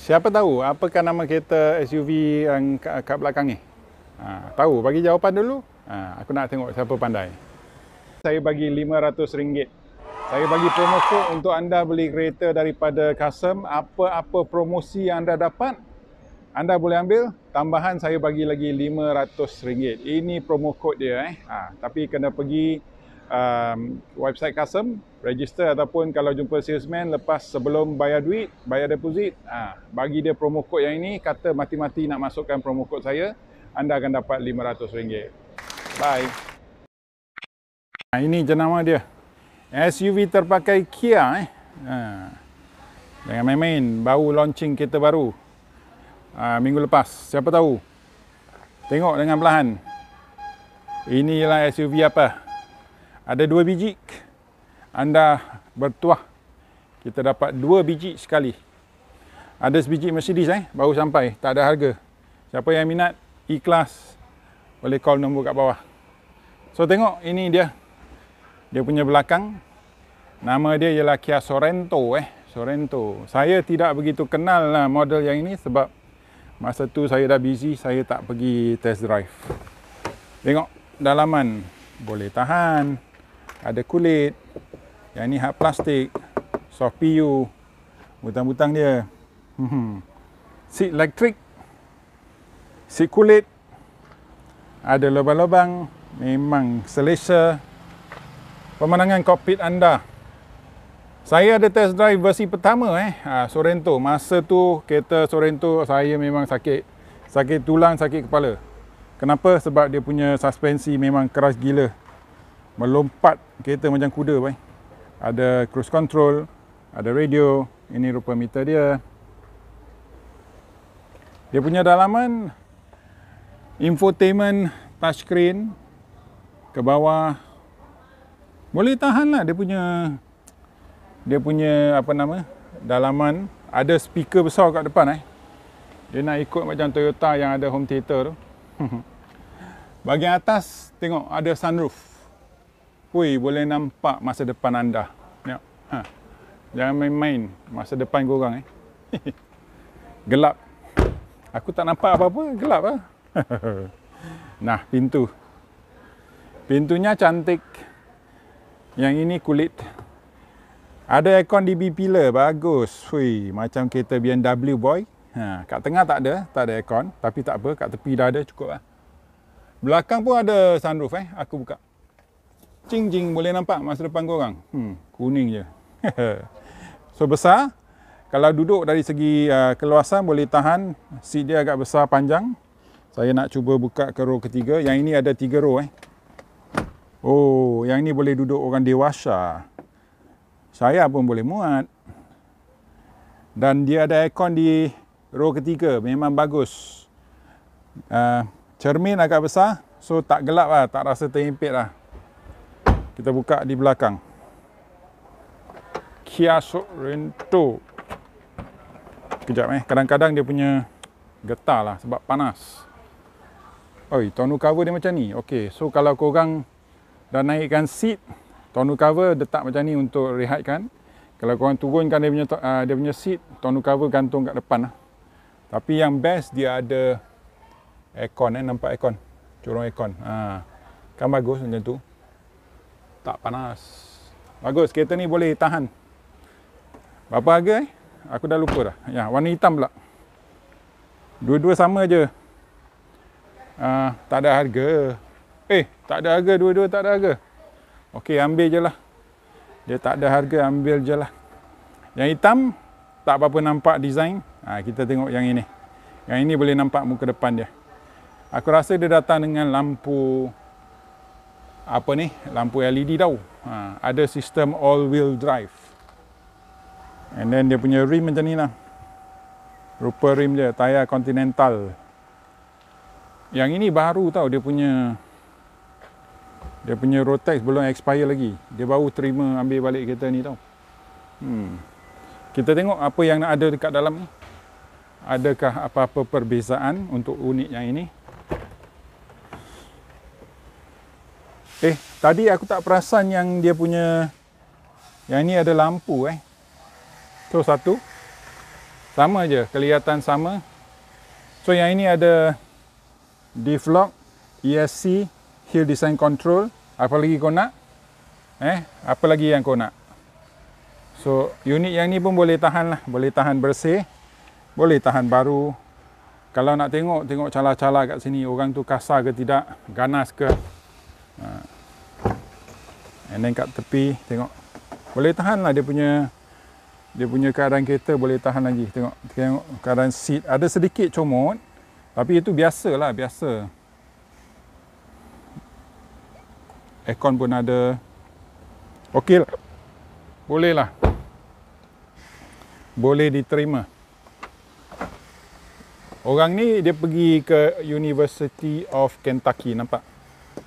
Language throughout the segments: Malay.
Siapa tahu apakah nama kereta SUV yang kat belakang ni? Ha, tahu, bagi jawapan dulu. Ha, aku nak tengok siapa pandai. Saya bagi RM500. Saya bagi promo code untuk anda beli kereta daripada custom. Apa-apa promosi yang anda dapat, anda boleh ambil. Tambahan saya bagi lagi RM500. Ini promo code dia. Eh. Ha, tapi kena pergi um, website custom register ataupun kalau jumpa salesman lepas sebelum bayar duit bayar deposit uh, bagi dia promo code yang ini kata mati-mati nak masukkan promo code saya anda akan dapat RM500 bye nah, ha, ini jenama dia SUV terpakai Kia eh. dengan ha. main-main Baru launching kereta baru uh, Minggu lepas Siapa tahu Tengok dengan perlahan Inilah SUV Apa ada dua biji anda bertuah kita dapat dua biji sekali ada sebiji Mercedes eh baru sampai tak ada harga siapa yang minat ikhlas boleh call nombor kat bawah so tengok ini dia dia punya belakang nama dia ialah Kia Sorento eh Sorento saya tidak begitu kenal lah model yang ini sebab masa tu saya dah busy saya tak pergi test drive tengok dalaman boleh tahan ada kulit yang ni hak plastik soft PU butang-butang dia hmm. Si elektrik si kulit ada lubang-lubang memang selesa pemandangan kokpit anda saya ada test drive versi pertama eh ha, Sorento masa tu kereta Sorento saya memang sakit sakit tulang sakit kepala kenapa sebab dia punya suspensi memang keras gila melompat kereta macam kuda bhai. Ada cruise control, ada radio, ini rupa meter dia. Dia punya dalaman infotainment touchscreen ke bawah boleh tahan lah dia punya dia punya apa nama dalaman ada speaker besar kat depan eh dia nak ikut macam Toyota yang ada home theater tu bahagian atas tengok ada sunroof Hui boleh nampak masa depan anda. Ya. Ha. Jangan main-main masa depan korang eh. gelap. Aku tak nampak apa-apa, gelap lah. nah, pintu. Pintunya cantik. Yang ini kulit. Ada aircon DB pillar, bagus. Hui, macam kereta BMW boy. Ha, kat tengah tak ada, tak ada aircon. Tapi tak apa, kat tepi dah ada, cukup lah. Belakang pun ada sunroof eh, aku buka. Jing jing boleh nampak masa depan korang. Hmm, kuning je. so besar. Kalau duduk dari segi uh, keluasan boleh tahan. Seat dia agak besar panjang. Saya nak cuba buka ke row ketiga. Yang ini ada tiga row eh. Oh, yang ini boleh duduk orang dewasa. Saya pun boleh muat. Dan dia ada aircon di row ketiga. Memang bagus. Uh, cermin agak besar. So tak gelap lah. Tak rasa terimpit lah. Kita buka di belakang. Kia Sorento. Kejap eh. Kadang-kadang dia punya getah lah sebab panas. Oi, tonu cover dia macam ni. Okey, so kalau kau korang dah naikkan seat, tonu cover letak macam ni untuk rehatkan. Kalau kau korang turunkan dia punya uh, dia punya seat, tonu cover gantung kat depan lah. Tapi yang best dia ada aircon eh, nampak aircon. Corong aircon. Ha. Kan bagus macam tu tak panas. Bagus, kereta ni boleh tahan. Berapa harga eh? Aku dah lupa dah. Ya, warna hitam pula. Dua-dua sama je. Uh, tak ada harga. Eh, tak ada harga. Dua-dua tak ada harga. Okey, ambil je lah. Dia tak ada harga, ambil je lah. Yang hitam, tak apa-apa nampak desain. Ha, ah, kita tengok yang ini. Yang ini boleh nampak muka depan dia. Aku rasa dia datang dengan lampu apa ni lampu LED tau. Ha, ada sistem all wheel drive. And then dia punya rim macam ni lah. Rupa rim dia, tayar Continental. Yang ini baru tau dia punya dia punya Rotex belum expire lagi. Dia baru terima ambil balik kereta ni tau. Hmm. Kita tengok apa yang ada dekat dalam ni. Adakah apa-apa perbezaan untuk unit yang ini? Eh, tadi aku tak perasan yang dia punya yang ni ada lampu eh. So satu. Sama aje, kelihatan sama. So yang ini ada diff lock, ESC, hill design control. Apa lagi kau nak? Eh, apa lagi yang kau nak? So, unit yang ni pun boleh tahan lah. Boleh tahan bersih. Boleh tahan baru. Kalau nak tengok, tengok cala-cala kat sini. Orang tu kasar ke tidak? Ganas ke? And then kat tepi tengok boleh tahan lah dia punya dia punya keadaan kereta boleh tahan lagi tengok tengok keadaan seat ada sedikit comot tapi itu biasa lah biasa aircon pun ada okey lah. boleh lah boleh diterima orang ni dia pergi ke University of Kentucky nampak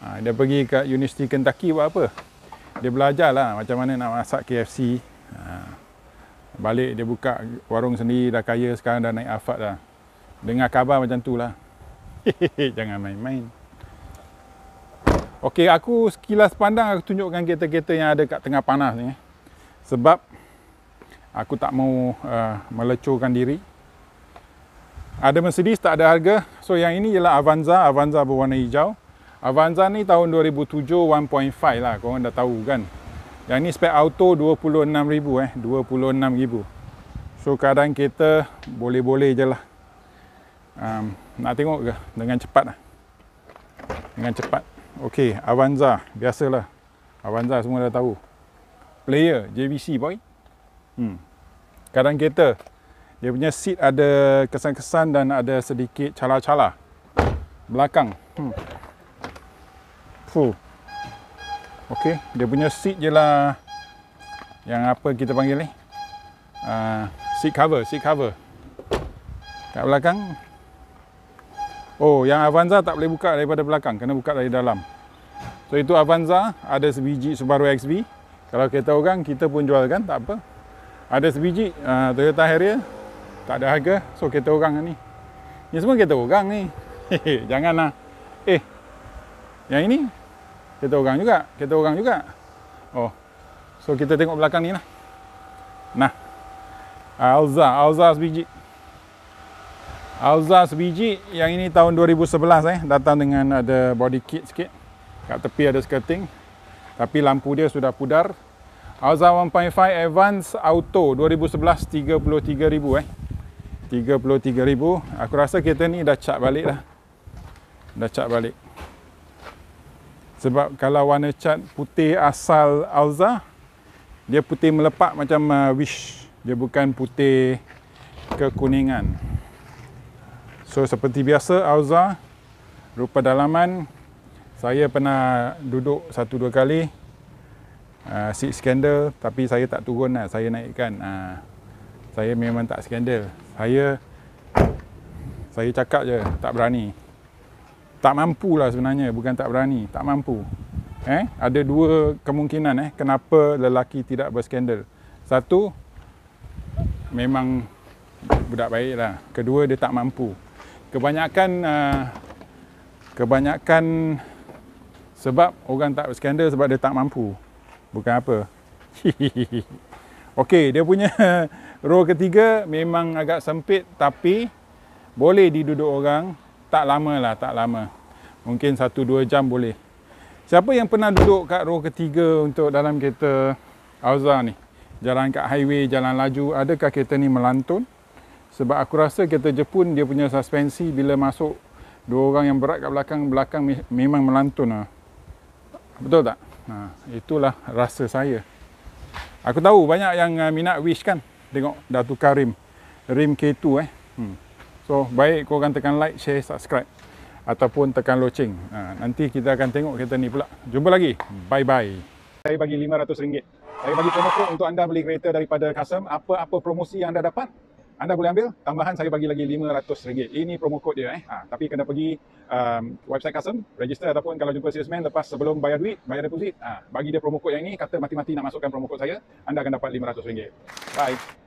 ha, dia pergi ke University Kentucky buat apa dia belajar lah macam mana nak masak KFC. Ha. Balik dia buka warung sendiri, dah kaya sekarang dah naik afad dah. Dengar khabar macam tu lah. Jangan main-main. Okey, aku sekilas pandang aku tunjukkan kereta-kereta yang ada kat tengah panas ni. Sebab aku tak mau uh, melecurkan diri. Ada Mercedes tak ada harga. So yang ini ialah Avanza, Avanza berwarna hijau. Avanza ni tahun 2007 1.5 lah korang dah tahu kan yang ni spek auto 26 ribu eh 26,000 so kadang kereta boleh-boleh je lah um, nak tengok ke dengan cepat lah dengan cepat ok Avanza biasalah Avanza semua dah tahu player JVC boy hmm. kadang kereta dia punya seat ada kesan-kesan dan ada sedikit cala-cala belakang hmm full ok dia punya seat je lah yang apa kita panggil ni uh, seat cover seat cover kat belakang oh yang Avanza tak boleh buka daripada belakang kena buka dari dalam so itu Avanza ada sebiji Subaru XB kalau kereta orang kita pun jual kan tak apa ada sebiji uh, Toyota Harrier tak ada harga so kita orang ni ni semua kita orang ni janganlah eh yang ini kereta orang juga kereta orang juga oh so kita tengok belakang ni lah nah Alza Alza sebiji Alza sebiji yang ini tahun 2011 eh datang dengan ada body kit sikit kat tepi ada skirting tapi lampu dia sudah pudar Alza 1.5 Advance Auto 2011 33,000 eh 33,000 aku rasa kereta ni dah cat balik lah dah cat balik sebab kalau warna cat putih asal Alza, dia putih melepak macam uh, wish. Dia bukan putih kekuningan. So seperti biasa Alza, rupa dalaman, saya pernah duduk satu dua kali uh, seat skandal tapi saya tak turun lah, saya naikkan. Uh, saya memang tak skandal. Saya saya cakap je, tak berani tak mampu lah sebenarnya bukan tak berani tak mampu eh ada dua kemungkinan eh kenapa lelaki tidak berskandal satu memang budak baik lah kedua dia tak mampu kebanyakan uh, kebanyakan sebab orang tak berskandal sebab dia tak mampu bukan apa Okey, dia punya row ketiga memang agak sempit tapi boleh diduduk orang tak lama lah, tak lama. Mungkin satu dua jam boleh. Siapa yang pernah duduk kat row ketiga untuk dalam kereta Auza ni? Jalan kat highway, jalan laju. Adakah kereta ni melantun? Sebab aku rasa kereta Jepun dia punya suspensi bila masuk dua orang yang berat kat belakang, belakang memang melantun lah. Betul tak? Ha, itulah rasa saya. Aku tahu banyak yang ah, minat wish kan? Tengok Datuk Karim. Rim K2 eh. Hmm. So, baik kau korang tekan like, share, subscribe ataupun tekan loceng. Ha, nanti kita akan tengok kereta ni pula. Jumpa lagi. Bye-bye. Saya bagi RM500. Saya bagi promo code untuk anda beli kereta daripada custom. Apa-apa promosi yang anda dapat, anda boleh ambil. Tambahan saya bagi lagi RM500. Ini promo code dia. Eh. Ha, tapi kena pergi um, website custom, register ataupun kalau jumpa salesman lepas sebelum bayar duit, bayar deposit, ha, bagi dia promo code yang ini. Kata mati-mati nak masukkan promo code saya, anda akan dapat RM500. Bye.